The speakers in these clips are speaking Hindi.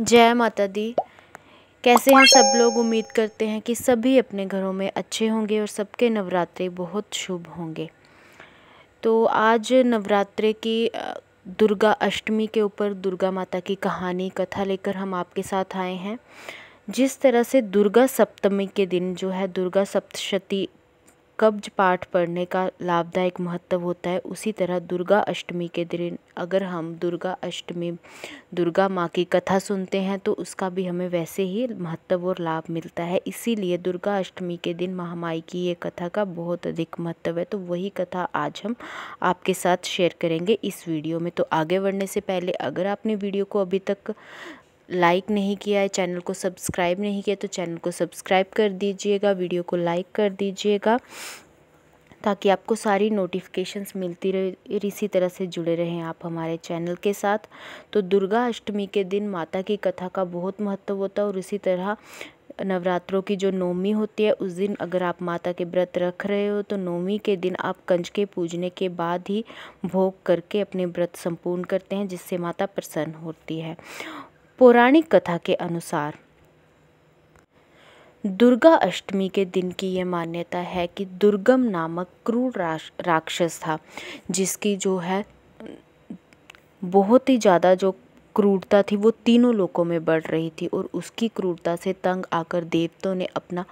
जय माता दी कैसे हैं सब लोग उम्मीद करते हैं कि सभी अपने घरों में अच्छे होंगे और सबके नवरात्रे बहुत शुभ होंगे तो आज नवरात्रे की दुर्गा अष्टमी के ऊपर दुर्गा माता की कहानी कथा लेकर हम आपके साथ आए हैं जिस तरह से दुर्गा सप्तमी के दिन जो है दुर्गा सप्तशती कब्ज पाठ पढ़ने का लाभदायक महत्व होता है उसी तरह दुर्गा अष्टमी के दिन अगर हम दुर्गा अष्टमी दुर्गा माँ की कथा सुनते हैं तो उसका भी हमें वैसे ही महत्व और लाभ मिलता है इसीलिए दुर्गा अष्टमी के दिन महामाई की ये कथा का बहुत अधिक महत्व है तो वही कथा आज हम आपके साथ शेयर करेंगे इस वीडियो में तो आगे बढ़ने से पहले अगर आपने वीडियो को अभी तक लाइक नहीं किया है चैनल को सब्सक्राइब नहीं किया तो चैनल को सब्सक्राइब कर दीजिएगा वीडियो को लाइक कर दीजिएगा ताकि आपको सारी नोटिफिकेशंस मिलती रहे इसी तरह से जुड़े रहें आप हमारे चैनल के साथ तो दुर्गा अष्टमी के दिन माता की कथा का बहुत महत्व होता है और इसी तरह नवरात्रों की जो नौमी होती है उस दिन अगर आप माता के व्रत रख रहे हो तो नवमी के दिन आप कंज के पूजने के बाद ही भोग करके अपने व्रत संपूर्ण करते हैं जिससे माता प्रसन्न होती है पौराणिक कथा के अनुसार दुर्गा अष्टमी के दिन की यह मान्यता है कि दुर्गम नामक क्रूर राक्षस था जिसकी जो है बहुत ही ज़्यादा जो क्रूरता थी वो तीनों लोकों में बढ़ रही थी और उसकी क्रूरता से तंग आकर देवतों ने अपना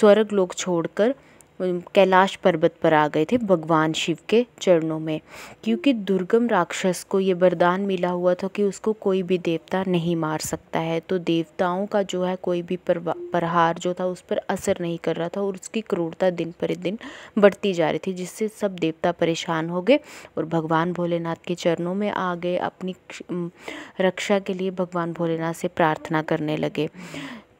स्वर्ग लोक छोड़कर कैलाश पर्वत पर आ गए थे भगवान शिव के चरणों में क्योंकि दुर्गम राक्षस को ये वरदान मिला हुआ था कि उसको कोई भी देवता नहीं मार सकता है तो देवताओं का जो है कोई भी प्रहार जो था उस पर असर नहीं कर रहा था और उसकी क्रूरता दिन पर दिन बढ़ती जा रही थी जिससे सब देवता परेशान हो गए और भगवान भोलेनाथ के चरणों में आ गए अपनी रक्षा के लिए भगवान भोलेनाथ से प्रार्थना करने लगे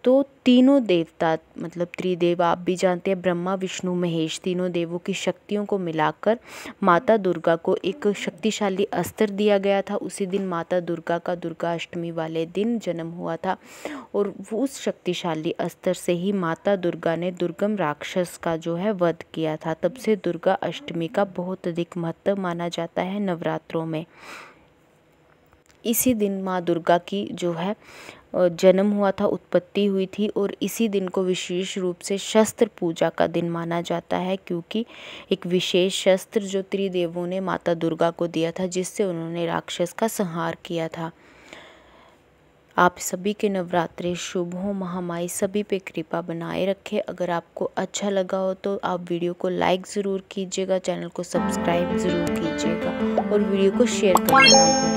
तो तीनों देवता मतलब त्रिदेव आप भी जानते हैं ब्रह्मा विष्णु महेश तीनों देवों की शक्तियों को मिलाकर माता दुर्गा को एक शक्तिशाली अस्त्र दिया गया था उसी दिन माता दुर्गा का दुर्गा अष्टमी वाले दिन जन्म हुआ था और उस शक्तिशाली अस्त्र से ही माता दुर्गा ने दुर्गम राक्षस का जो है वध किया था तब से दुर्गा अष्टमी का बहुत अधिक महत्व माना जाता है नवरात्रों में इसी दिन माँ दुर्गा की जो है जन्म हुआ था उत्पत्ति हुई थी और इसी दिन को विशेष रूप से शस्त्र पूजा का दिन माना जाता है क्योंकि एक विशेष शस्त्र जो त्रिदेवों ने माता दुर्गा को दिया था जिससे उन्होंने राक्षस का संहार किया था आप सभी के नवरात्रे शुभ हो महामाई सभी पे कृपा बनाए रखें अगर आपको अच्छा लगा हो तो आप वीडियो को लाइक ज़रूर कीजिएगा चैनल को सब्सक्राइब ज़रूर कीजिएगा और वीडियो को शेयर करिएगा